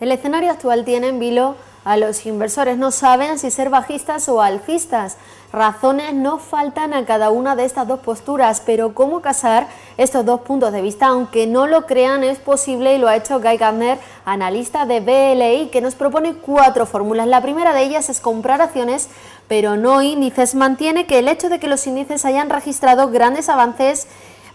El escenario actual tiene en vilo a los inversores. No saben si ser bajistas o alcistas. Razones no faltan a cada una de estas dos posturas, pero cómo casar estos dos puntos de vista, aunque no lo crean, es posible y lo ha hecho Guy Gardner, analista de BLI, que nos propone cuatro fórmulas. La primera de ellas es comprar acciones, pero no índices. Mantiene que el hecho de que los índices hayan registrado grandes avances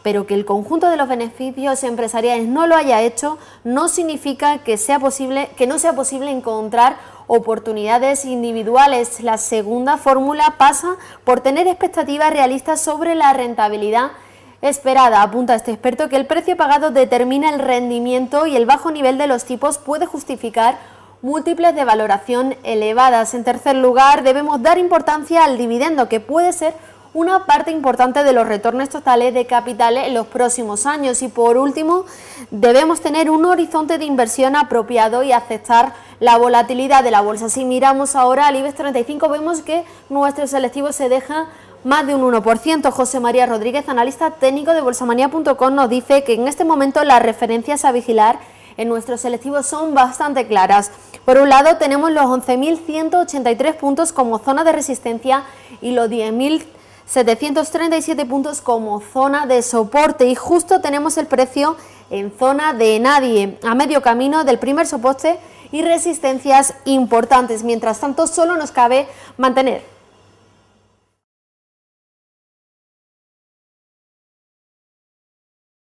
pero que el conjunto de los beneficios empresariales no lo haya hecho no significa que, sea posible, que no sea posible encontrar oportunidades individuales. La segunda fórmula pasa por tener expectativas realistas sobre la rentabilidad esperada. Apunta este experto que el precio pagado determina el rendimiento y el bajo nivel de los tipos puede justificar múltiples de valoración elevadas. En tercer lugar, debemos dar importancia al dividendo, que puede ser una parte importante de los retornos totales de capitales en los próximos años. Y por último, debemos tener un horizonte de inversión apropiado y aceptar la volatilidad de la bolsa. Si miramos ahora al IBEX 35, vemos que nuestro selectivo se deja más de un 1%. José María Rodríguez, analista técnico de bolsamanía.com, nos dice que en este momento las referencias a vigilar en nuestro selectivo son bastante claras. Por un lado tenemos los 11.183 puntos como zona de resistencia y los 10.000 737 puntos como zona de soporte y justo tenemos el precio en zona de nadie, a medio camino del primer soporte y resistencias importantes. Mientras tanto, solo nos cabe mantener